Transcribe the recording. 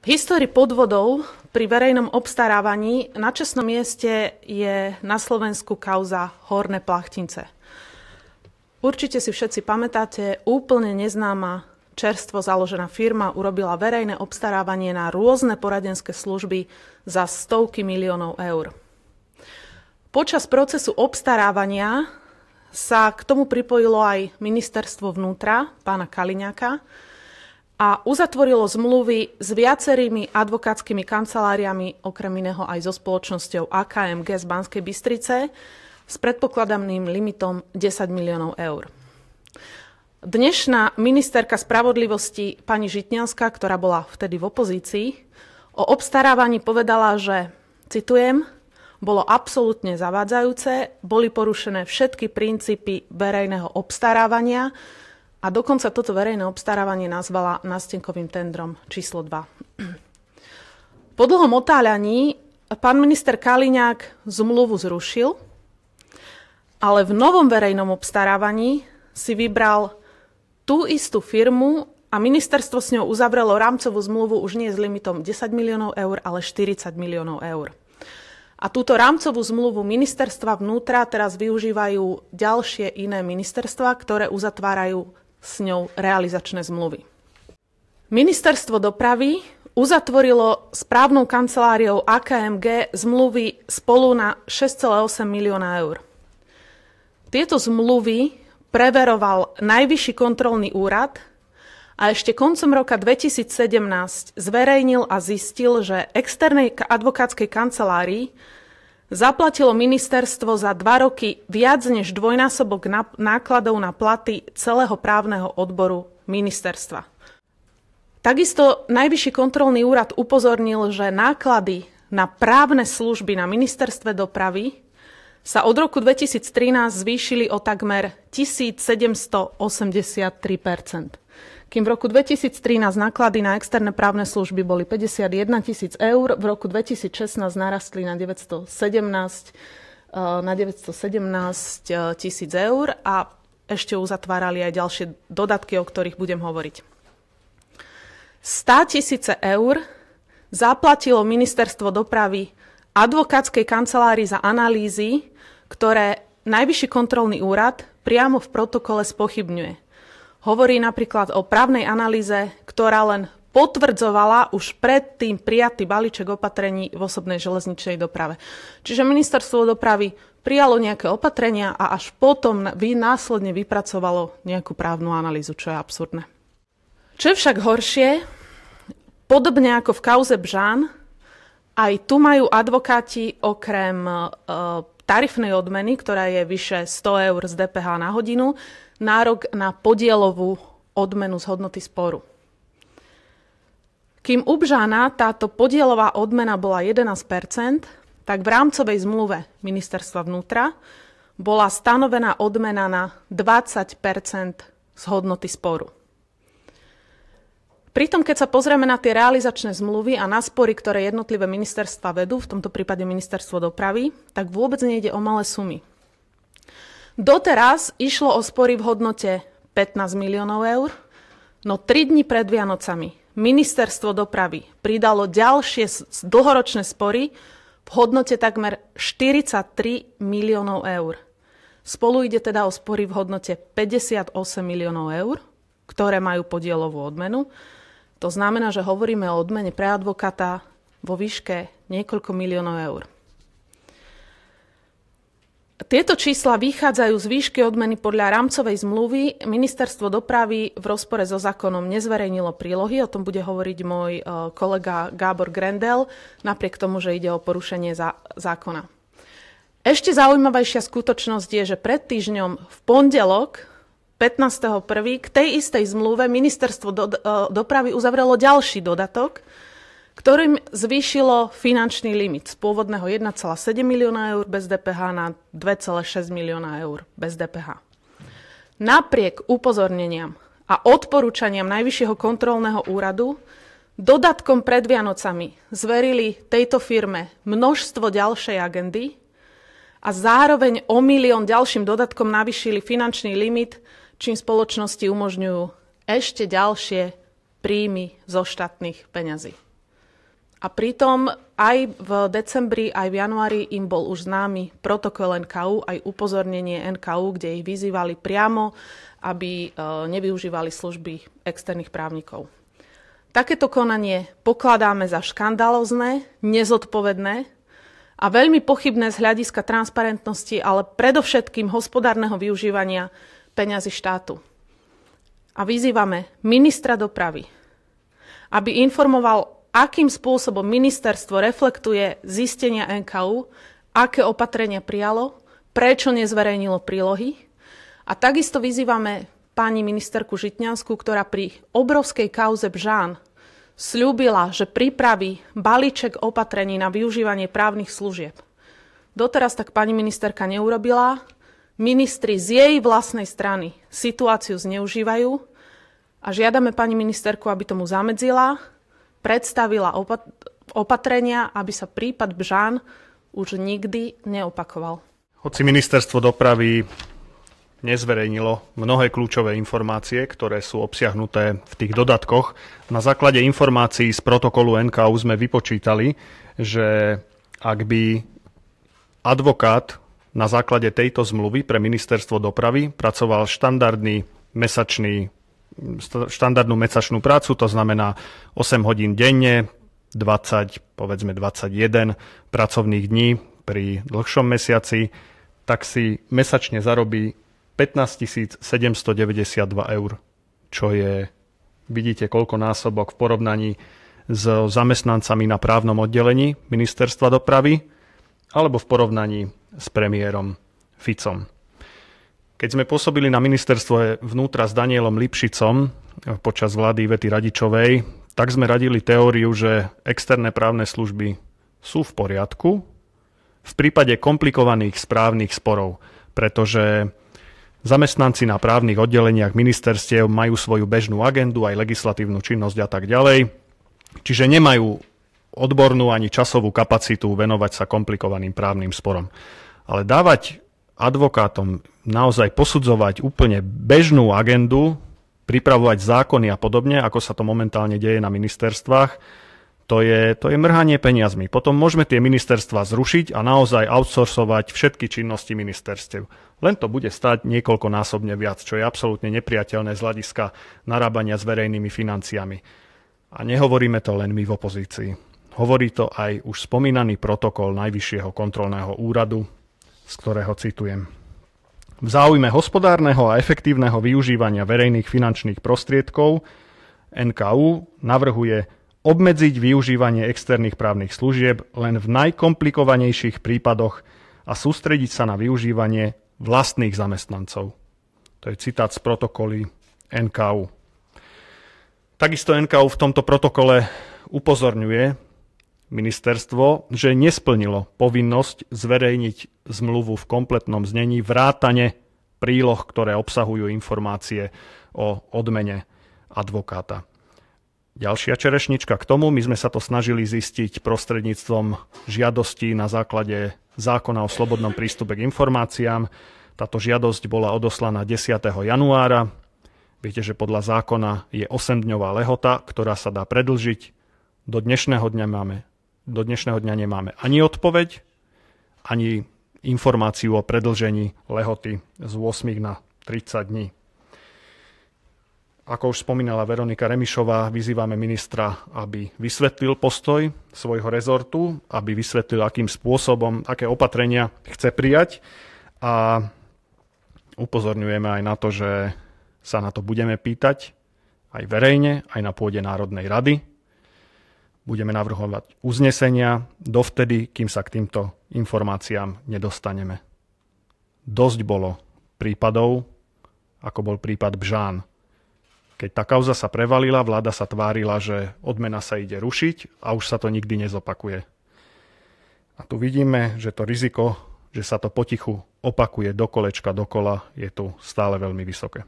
V histórii podvodov pri verejnom obstarávaní na čestnom mieste je na Slovensku kauza Horné plachtince. Určite si všetci pamätáte, úplne neznáma čerstvo založená firma urobila verejné obstarávanie na rôzne poradenské služby za stovky miliónov eur. Počas procesu obstarávania sa k tomu pripojilo aj ministerstvo vnútra pána Kaliňáka, a uzatvorilo zmluvy s viacerými advokátskymi kanceláriami, okrem iného aj so spoločnosťou AKMG z Banskej Bystrice, s predpokladaným limitom 10 miliónov eur. Dnešná ministerka spravodlivosti pani Žitňanská, ktorá bola vtedy v opozícii, o obstarávaní povedala, že, citujem, bolo absolútne zavádzajúce, boli porušené všetky princípy verejného obstarávania, a dokonca toto verejné obstarávanie nazvala nástenkovým tendrom číslo 2. Po dlhom otáľaní pán minister Kaliňák zmluvu zrušil, ale v novom verejnom obstarávaní si vybral tú istú firmu a ministerstvo s ňou uzavrelo rámcovú zmluvu už nie s limitom 10 miliónov eur, ale 40 miliónov eur. A túto rámcovú zmluvu ministerstva vnútra teraz využívajú ďalšie iné ministerstva, ktoré uzatvárajú s ňou realizačné zmluvy. Ministerstvo dopravy uzatvorilo s právnou kanceláriou AKMG zmluvy spolu na 6,8 milióna eur. Tieto zmluvy preveroval Najvyšší kontrolný úrad a ešte koncom roka 2017 zverejnil a zistil, že externej advokátskej kancelárii zaplatilo ministerstvo za dva roky viac než dvojnásobok nákladov na platy celého právneho odboru ministerstva. Takisto Najvyšší kontrolný úrad upozornil, že náklady na právne služby na ministerstve dopravy sa od roku 2013 zvýšili o takmer 1783 kým v roku 2013 náklady na externé právne služby boli 51 tisíc eur, v roku 2016 narastli na 917 eh, na 917 eh, tisíc eur a ešte uzatvárali aj ďalšie dodatky, o ktorých budem hovoriť. 100 tisíce eur zaplatilo ministerstvo dopravy advokátskej kancelárii za analýzy, ktoré Najvyšší kontrolný úrad priamo v protokole spochybňuje. Hovorí napríklad o právnej analýze, ktorá len potvrdzovala už predtým prijatý balíček opatrení v osobnej železničnej doprave. Čiže ministerstvo dopravy prijalo nejaké opatrenia a až potom vy následne vypracovalo nejakú právnu analýzu, čo je absurdné. Čo je však horšie, podobne ako v kauze Bžán, aj tu majú advokáti okrem e, e tarifnej odmeny, ktorá je vyše 100 eur z DPH na hodinu, nárok na podielovú odmenu z hodnoty sporu. Kým u Bžana táto podielová odmena bola 11 tak v rámcovej zmluve ministerstva vnútra bola stanovená odmena na 20 z hodnoty sporu. Pritom, keď sa pozrieme na tie realizačné zmluvy a na spory, ktoré jednotlivé ministerstva vedú, v tomto prípade ministerstvo dopravy, tak vôbec nejde o malé sumy. Doteraz išlo o spory v hodnote 15 miliónov eur, no tri dní pred Vianocami ministerstvo dopravy pridalo ďalšie dlhoročné spory v hodnote takmer 43 miliónov eur. Spolu ide teda o spory v hodnote 58 miliónov eur, ktoré majú podielovú odmenu. To znamená, že hovoríme o odmene pre advokáta vo výške niekoľko miliónov eur. Tieto čísla vychádzajú z výšky odmeny podľa rámcovej zmluvy. Ministerstvo dopravy v rozpore so zákonom nezverejnilo prílohy, o tom bude hovoriť môj e, kolega Gábor Grendel, napriek tomu, že ide o porušenie zákona. Ešte zaujímavejšia skutočnosť je, že pred týždňom v pondelok 15.1. k tej istej zmluve ministerstvo e, dopravy uzavrelo ďalší dodatok, ktorým zvýšilo finančný limit z pôvodného 1,7 milióna eur bez DPH na 2,6 milióna eur bez DPH. Napriek upozorneniam a odporúčaniam Najvyššieho kontrolného úradu dodatkom pred Vianocami zverili tejto firme množstvo ďalšej agendy a zároveň o milión ďalším dodatkom navýšili finančný limit, čím spoločnosti umožňujú ešte ďalšie príjmy zo štátnych peňazí. A pritom aj v decembri, aj v januári im bol už známy protokol NKU, aj upozornenie NKU, kde ich vyzývali priamo, aby e, nevyužívali služby externých právnikov. Takéto konanie pokladáme za škandalozne, nezodpovedné a veľmi pochybné z hľadiska transparentnosti, ale predovšetkým hospodárneho využívania peňazí štátu. A vyzývame ministra dopravy, aby informoval akým spôsobom ministerstvo reflektuje zistenia NKU, aké opatrenia prijalo, prečo nezverejnilo prílohy. A takisto vyzývame pani ministerku Žitňanskú, ktorá pri obrovskej kauze Bžán slúbila, že pripraví balíček opatrení na využívanie právnych služieb. Doteraz tak pani ministerka neurobila. Ministri z jej vlastnej strany situáciu zneužívajú a žiadame pani ministerku, aby tomu zamedzila predstavila opat- opatrenia, aby sa prípad Bžán už nikdy neopakoval. Hoci ministerstvo dopravy nezverejnilo mnohé kľúčové informácie, ktoré sú obsiahnuté v tých dodatkoch. Na základe informácií z protokolu NKU sme vypočítali, že ak by advokát na základe tejto zmluvy pre ministerstvo dopravy pracoval štandardný mesačný štandardnú mesačnú prácu, to znamená 8 hodín denne, 20, povedzme 21 pracovných dní pri dlhšom mesiaci, tak si mesačne zarobí 15 792 eur, čo je, vidíte, koľko násobok v porovnaní s zamestnancami na právnom oddelení ministerstva dopravy alebo v porovnaní s premiérom Ficom. Keď sme pôsobili na ministerstvo vnútra s Danielom Lipšicom eh, počas vlády Ivety Radičovej, tak sme radili teóriu, že externé právne služby sú v poriadku v prípade komplikovaných správnych sporov, pretože zamestnanci na právnych oddeleniach ministerstiev majú svoju bežnú agendu, aj legislatívnu činnosť a tak ďalej, čiže nemajú odbornú ani časovú kapacitu venovať sa komplikovaným právnym sporom. Ale dávať advokátom naozaj posudzovať úplne bežnú agendu, pripravovať zákony a podobne, ako sa to momentálne deje na ministerstvách, to je, to je mrhanie peniazmi. Potom môžeme tie ministerstva zrušiť a naozaj outsourcovať všetky činnosti ministerstiev. Len to bude stať niekoľkonásobne viac, čo je absolútne nepriateľné z hľadiska narábania s verejnými financiami. A nehovoríme to len my v opozícii. Hovorí to aj už spomínaný protokol Najvyššieho kontrolného úradu, z ktorého citujem. V záujme hospodárneho a efektívneho využívania verejných finančných prostriedkov NKU navrhuje obmedziť využívanie externých právnych služieb len v najkomplikovanejších prípadoch a sústrediť sa na využívanie vlastných zamestnancov. To je citát z protokoly NKU. Takisto NKU v tomto protokole upozorňuje ministerstvo, že nesplnilo povinnosť zverejniť zmluvu v kompletnom znení vrátane príloh, ktoré obsahujú informácie o odmene advokáta. Ďalšia čerešnička k tomu, my sme sa to snažili zistiť prostredníctvom žiadosti na základe zákona o slobodnom prístupe k informáciám. Táto žiadosť bola odoslaná 10. januára. Viete, že podľa zákona je 8-dňová lehota, ktorá sa dá predlžiť. Do dnešného dňa máme do dnešného dňa nemáme ani odpoveď, ani informáciu o predlžení lehoty z 8 na 30 dní. Ako už spomínala Veronika Remišová, vyzývame ministra, aby vysvetlil postoj svojho rezortu, aby vysvetlil, akým spôsobom, aké opatrenia chce prijať a upozorňujeme aj na to, že sa na to budeme pýtať aj verejne, aj na pôde Národnej rady budeme navrhovať uznesenia dovtedy, kým sa k týmto informáciám nedostaneme. Dosť bolo prípadov, ako bol prípad Bžán. Keď tá kauza sa prevalila, vláda sa tvárila, že odmena sa ide rušiť a už sa to nikdy nezopakuje. A tu vidíme, že to riziko, že sa to potichu opakuje do kolečka dokola, je tu stále veľmi vysoké.